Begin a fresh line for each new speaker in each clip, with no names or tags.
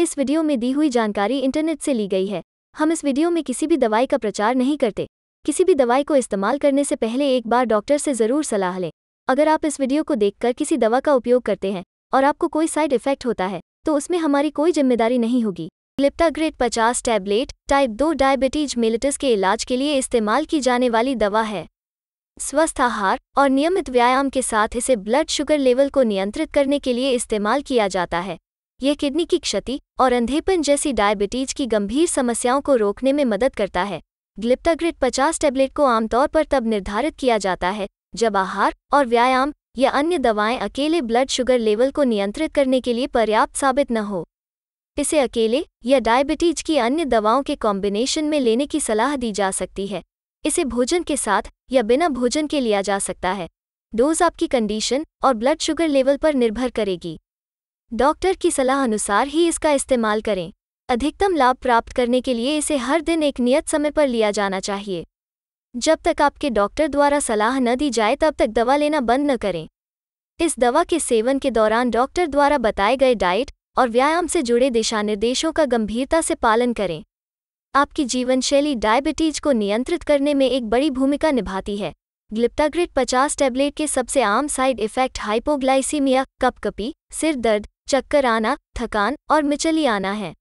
इस वीडियो में दी हुई जानकारी इंटरनेट से ली गई है हम इस वीडियो में किसी भी दवाई का प्रचार नहीं करते किसी भी दवाई को इस्तेमाल करने से पहले एक बार डॉक्टर से ज़रूर सलाह लें अगर आप इस वीडियो को देखकर किसी दवा का उपयोग करते हैं और आपको कोई साइड इफेक्ट होता है तो उसमें हमारी कोई जिम्मेदारी नहीं होगी लिप्टाग्रेट 50 टैबलेट टाइप 2 डायबिटीज मिलिटस के इलाज के लिए इस्तेमाल की जाने वाली दवा है स्वस्थ आहार और नियमित व्यायाम के साथ इसे ब्लड शुगर लेवल को नियंत्रित करने के लिए इस्तेमाल किया जाता है यह किडनी की क्षति और अंधेपन जैसी डायबिटीज की गंभीर समस्याओं को रोकने में मदद करता है ग्लिप्टाग्रिट 50 टैबलेट को आमतौर पर तब निर्धारित किया जाता है जब आहार और व्यायाम या अन्य दवाएं अकेले ब्लड शुगर लेवल को नियंत्रित करने के लिए पर्याप्त साबित न हो इसे अकेले या डायबिटीज की अन्य दवाओं के कॉम्बिनेशन में लेने की सलाह दी जा सकती है इसे भोजन के साथ या बिना भोजन के लिया जा सकता है डोज आपकी कंडीशन और ब्लड शुगर लेवल पर निर्भर करेगी डॉक्टर की सलाह अनुसार ही इसका इस्तेमाल करें अधिकतम लाभ प्राप्त करने के लिए इसे हर दिन एक नियत समय पर लिया जाना चाहिए जब तक आपके डॉक्टर द्वारा सलाह न दी जाए तब तक दवा लेना बंद न करें इस दवा के सेवन के दौरान डॉक्टर द्वारा बताए गए डाइट और व्यायाम से जुड़े दिशा निर्देशों का गंभीरता से पालन करें आपकी जीवनशैली डायबिटीज को नियंत्रित करने में एक बड़ी भूमिका निभाती है ग्लिप्टाग्रिट 50 टैबलेट के सबसे आम साइड इफेक्ट हाइपोग्लाइसीमिया कपकपी सिर दर्द चक्कर आना थकान और मिचली आना है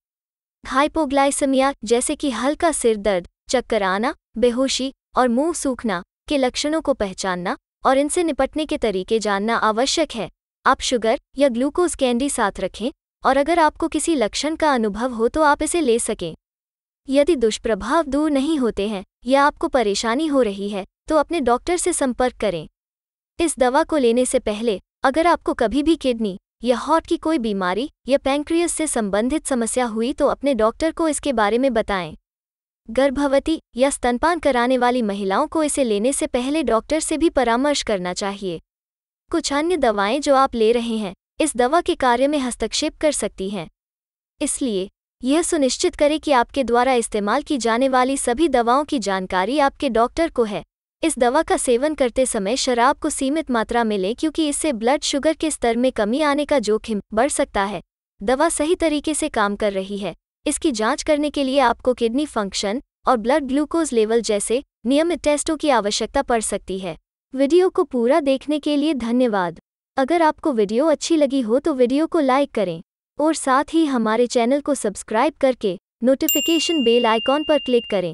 हाइपोग्लाइसमिया जैसे कि हल्का सिर दर्द चक्कर आना बेहोशी और मुंह सूखना के लक्षणों को पहचानना और इनसे निपटने के तरीके जानना आवश्यक है आप शुगर या ग्लूकोज कैंडी साथ रखें और अगर आपको किसी लक्षण का अनुभव हो तो आप इसे ले सकें यदि दुष्प्रभाव दूर नहीं होते हैं या आपको परेशानी हो रही है तो अपने डॉक्टर से संपर्क करें इस दवा को लेने से पहले अगर आपको कभी भी किडनी या हॉट की कोई बीमारी या पैंक्रियस से संबंधित समस्या हुई तो अपने डॉक्टर को इसके बारे में बताएं गर्भवती या स्तनपान कराने वाली महिलाओं को इसे लेने से पहले डॉक्टर से भी परामर्श करना चाहिए कुछ अन्य दवाएं जो आप ले रहे हैं इस दवा के कार्य में हस्तक्षेप कर सकती हैं इसलिए यह सुनिश्चित करें कि आपके द्वारा इस्तेमाल की जाने वाली सभी दवाओं की जानकारी आपके डॉक्टर को है इस दवा का सेवन करते समय शराब को सीमित मात्रा में लें क्योंकि इससे ब्लड शुगर के स्तर में कमी आने का जोखिम बढ़ सकता है दवा सही तरीके से काम कर रही है इसकी जांच करने के लिए आपको किडनी फंक्शन और ब्लड ग्लूकोज लेवल जैसे नियमित टेस्टों की आवश्यकता पड़ सकती है वीडियो को पूरा देखने के लिए धन्यवाद अगर आपको वीडियो अच्छी लगी हो तो वीडियो को लाइक करें और साथ ही हमारे चैनल को सब्सक्राइब करके नोटिफिकेशन बेल आइकॉन पर क्लिक करें